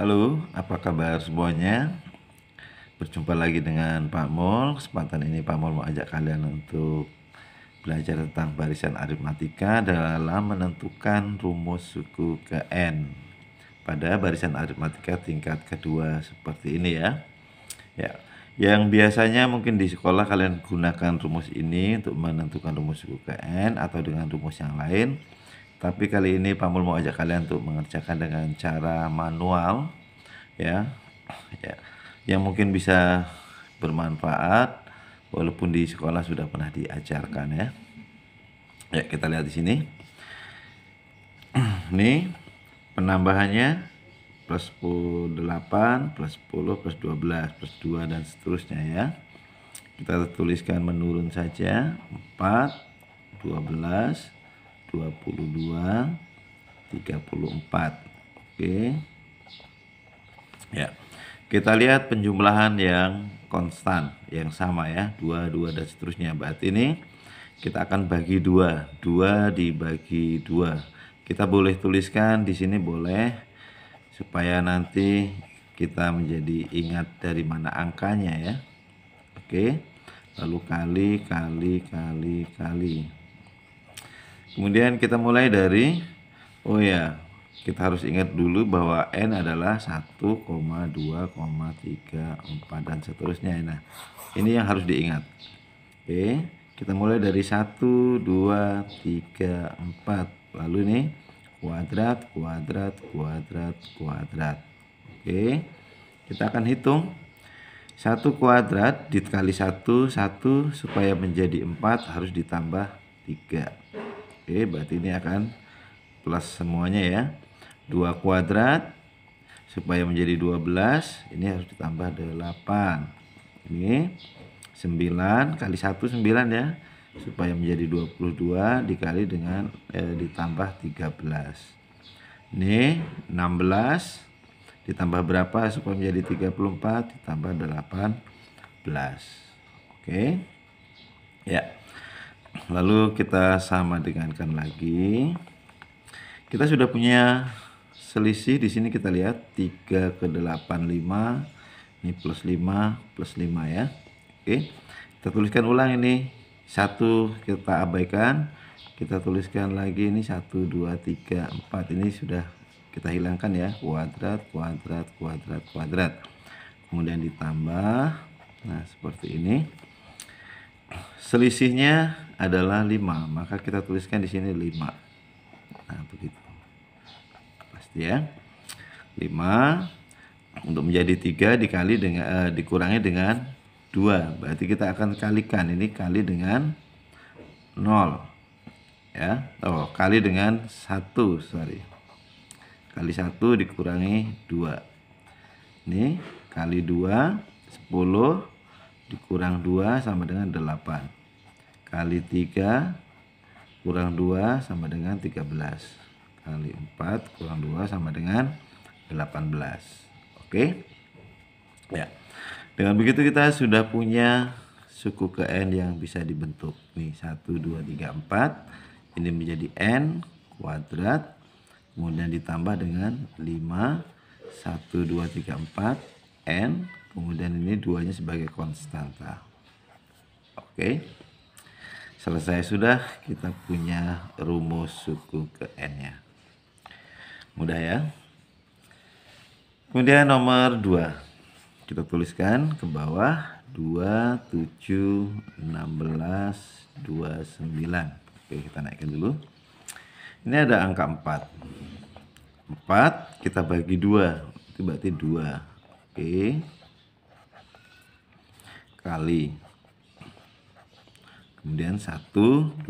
Halo, apa kabar semuanya? Berjumpa lagi dengan Pak Mol. Kesempatan ini Pak Mol mau ajak kalian untuk belajar tentang barisan aritmatika dalam menentukan rumus suku ke N pada barisan aritmatika tingkat kedua seperti ini ya. Ya, yang biasanya mungkin di sekolah kalian gunakan rumus ini untuk menentukan rumus suku ke N atau dengan rumus yang lain tapi kali ini Pak Mul mau ajak kalian untuk mengerjakan dengan cara manual ya. Ya. Yang mungkin bisa bermanfaat walaupun di sekolah sudah pernah diajarkan ya. Ya, kita lihat di sini. Ini penambahannya plus 8 plus 10 plus 12 plus 2 dan seterusnya ya kita tuliskan menurun saja 4 12 22 34 oke ya kita lihat penjumlahan yang konstan yang sama ya dua dua dan seterusnya berarti ini kita akan bagi dua dua dibagi dua kita boleh tuliskan di sini boleh supaya nanti kita menjadi ingat dari mana angkanya ya oke lalu kali kali kali kali Kemudian kita mulai dari oh ya, kita harus ingat dulu bahwa n adalah 1,2,3,4 dan seterusnya. Nah, ini yang harus diingat. Oke, kita mulai dari 1 2 3 4. Lalu nih kuadrat kuadrat kuadrat kuadrat. Oke. Kita akan hitung satu kuadrat dikali satu satu supaya menjadi empat harus ditambah tiga Oke, berarti ini akan plus semuanya ya. 2 kuadrat supaya menjadi 12, ini harus ditambah 8. Ini 9 kali 1 9 ya supaya menjadi 22 dikali dengan eh, ditambah 13. Ini 16 ditambah berapa supaya menjadi 34 ditambah 18. Oke. Okay. Ya. Lalu kita sama dengankan lagi. Kita sudah punya selisih di sini kita lihat 3 ke 8 5 ini plus 5 plus 5 ya. Oke. Kita tuliskan ulang ini. 1 kita abaikan. Kita tuliskan lagi ini 1 2 3 4 ini sudah kita hilangkan ya. Kuadrat kuadrat kuadrat kuadrat. Kemudian ditambah. Nah, seperti ini. Selisihnya adalah 5, maka kita tuliskan di sini 5. Nah, begitu. Pasti ya. 5 untuk menjadi 3 dikali dengan eh, dikurangi dengan 2. Berarti kita akan kalikan ini kali dengan 0. Ya. Oh, kali dengan 1, sorry. Kali 1 dikurangi 2. Ini kali 2 10 dikurang 2 sama dengan 8 kali 3 kurang 2 sama dengan 13 kali 4 kurang 2 sama dengan 18 oke ya dengan begitu kita sudah punya suku ke N yang bisa dibentuk nih 1 2 3 4 ini menjadi N kuadrat kemudian ditambah dengan 5 1 2 3 4 N kemudian ini duanya sebagai konstanta oke okay. selesai sudah kita punya rumus suku ke n nya mudah ya kemudian nomor 2 kita tuliskan ke bawah 2, 7, 16, 29 oke kita naikkan dulu ini ada angka 4 4 kita bagi 2 itu berarti 2 oke okay sekali Kemudian 1, 2,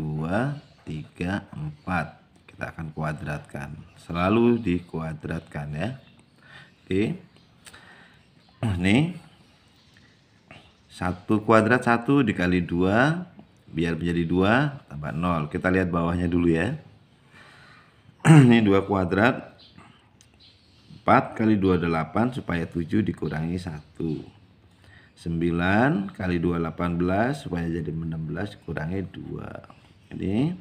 3, 4. Kita akan kuadratkan. Selalu dikuadratkan ya. Oke. Ini 1 kuadrat 1 dikali 2 biar menjadi 2 tambah 0. Kita lihat bawahnya dulu ya. Ini 2 kuadrat 4 kali 2 8 supaya 7 dikurangi 1 9 kali 2 18 supaya jadi 16 kurangi 2 ini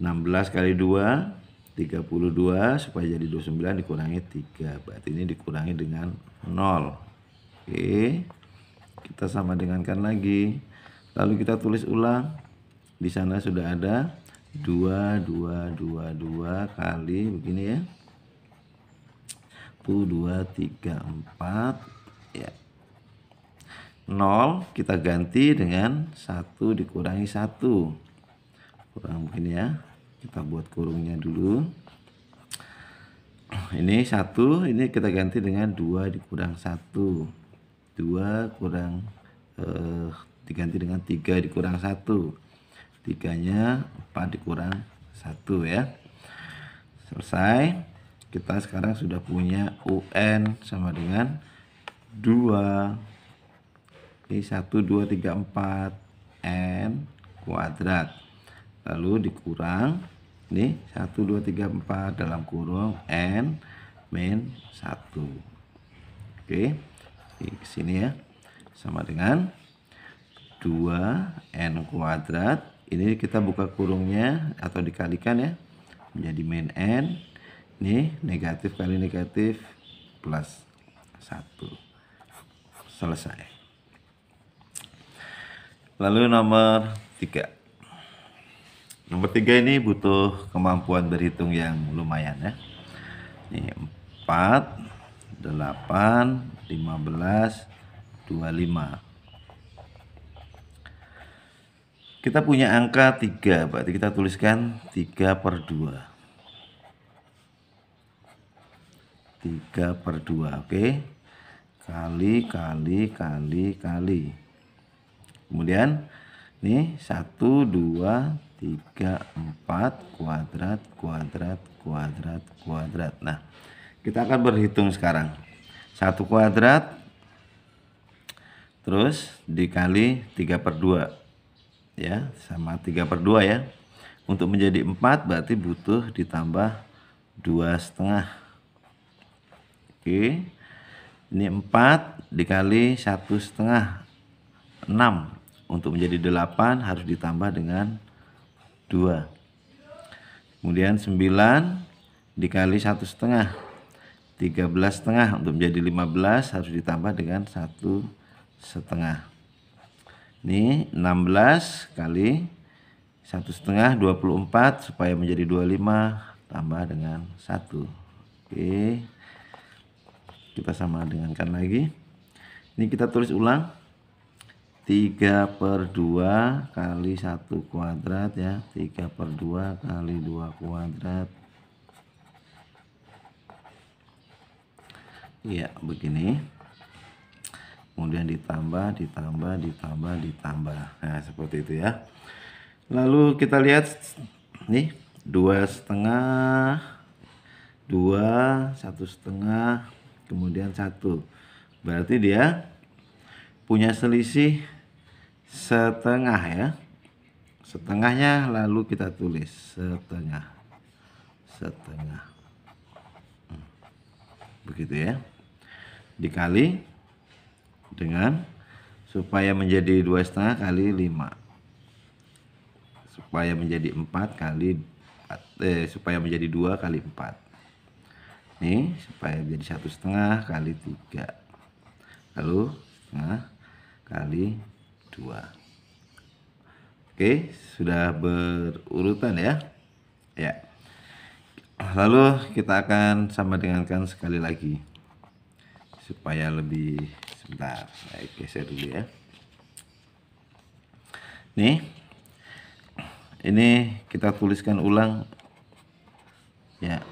16 kali 2 32 supaya jadi 29 dikurangi 3 berarti ini dikurangi dengan 0 oke kita sama dengankan lagi lalu kita tulis ulang di sana sudah ada 2 2 2 2 kali begini ya 1 2 3 4 ya 0 kita ganti dengan 1 dikurangi 1 kurang mungkin ya kita buat kurungnya dulu ini 1 ini kita ganti dengan 2 dikurang 1 2 kurang eh, diganti dengan 3 dikurang 1 3nya 4 dikurang 1 ya selesai kita sekarang sudah punya UN sama dengan 2 jadi 1, 2, 3, 4 N kuadrat Lalu dikurang Ini 1, 2, 3, 4 dalam kurung N min 1 Oke Ke sini ya Sama dengan 2 N kuadrat Ini kita buka kurungnya atau dikalikan ya Menjadi min N Ini negatif kali negatif plus 1 Selesai Lalu nomor tiga. Nomor tiga ini butuh kemampuan berhitung yang lumayan ya. Ini 4, 8, 15, 25 kita punya angka 3 berarti kita tuliskan 3 per 2 3 per 2 oke okay? kali kali kali kali Kemudian ini 1 2 3 4 kuadrat kuadrat kuadrat kuadrat. Nah, kita akan berhitung sekarang. 1 kuadrat terus dikali 3 per 2 ya sama 3 per 2 ya untuk menjadi 4 berarti butuh ditambah 2 setengah oke ini 4 dikali 1 setengah 6 untuk menjadi 8 harus ditambah dengan 2. Kemudian 9 dikali satu setengah. 13 setengah untuk menjadi 15 harus ditambah dengan satu setengah. Ini 16 kali satu setengah 24 supaya menjadi 25 tambah dengan satu. Oke, kita sama dengankan lagi. Ini kita tulis ulang 3 per 2 kali 1 kuadrat ya 3 per 2 kali 2 kuadrat ya begini kemudian ditambah ditambah ditambah ditambah nah seperti itu ya lalu kita lihat nih dua setengah dua satu setengah kemudian satu berarti dia punya selisih setengah ya setengahnya lalu kita tulis setengah setengah hmm. begitu ya dikali dengan supaya menjadi dua setengah kali lima supaya menjadi empat kali eh, supaya menjadi dua kali empat nih supaya menjadi satu setengah kali tiga lalu setengah kali dua Oke, sudah berurutan ya. Ya. Lalu kita akan sama dengankan sekali lagi supaya lebih sebentar. Saya geser dulu ya. Nih. Ini kita tuliskan ulang. Ya.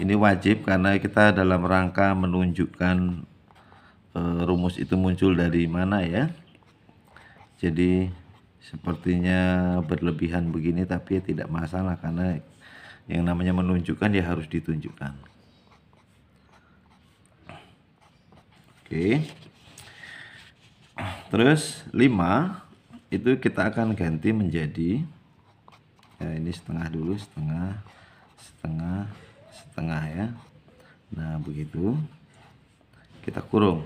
Ini wajib karena kita dalam rangka menunjukkan Eh, rumus itu muncul dari mana ya jadi sepertinya berlebihan begini tapi ya tidak masalah karena yang namanya menunjukkan ya harus ditunjukkan oke terus 5 itu kita akan ganti menjadi ya ini setengah dulu setengah setengah setengah ya nah begitu kita kurung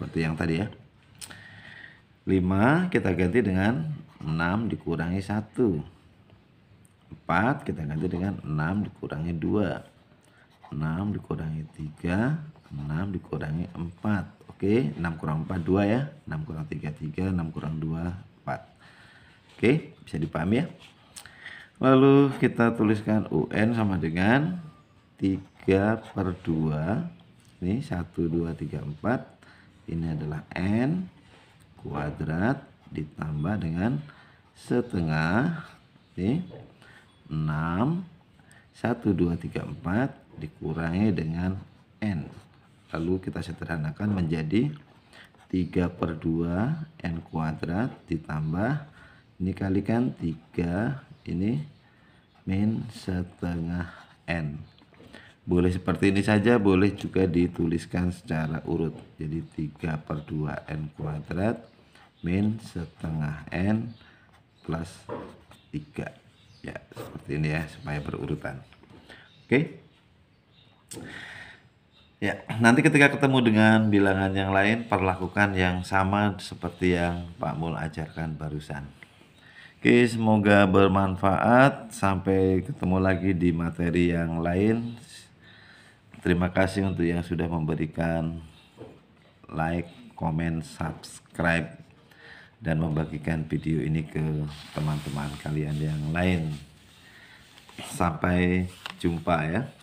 seperti yang tadi ya 5 kita ganti dengan 6 dikurangi 1 4 kita ganti dengan 6 dikurangi 2 6 dikurangi 3 6 dikurangi 4 oke 6 kurang 4 2 ya 6 kurang 3 3 6 kurang 2 4 oke bisa dipahami ya lalu kita tuliskan UN sama dengan 3 per 2 ini 1 2 3 4 ini adalah n kuadrat ditambah dengan setengah oke 6 1 2 3 4 dikurangi dengan n lalu kita sederhanakan menjadi 3 per 2 n kuadrat ditambah ini kalikan 3 ini min setengah n boleh seperti ini saja boleh juga dituliskan secara urut jadi 3 per 2 n kuadrat min setengah n plus 3 ya seperti ini ya supaya berurutan oke okay? ya nanti ketika ketemu dengan bilangan yang lain perlakukan yang sama seperti yang Pak Mul ajarkan barusan Oke, semoga bermanfaat. Sampai ketemu lagi di materi yang lain terima kasih untuk yang sudah memberikan like, komen, subscribe dan membagikan video ini ke teman-teman kalian yang lain. Sampai jumpa ya.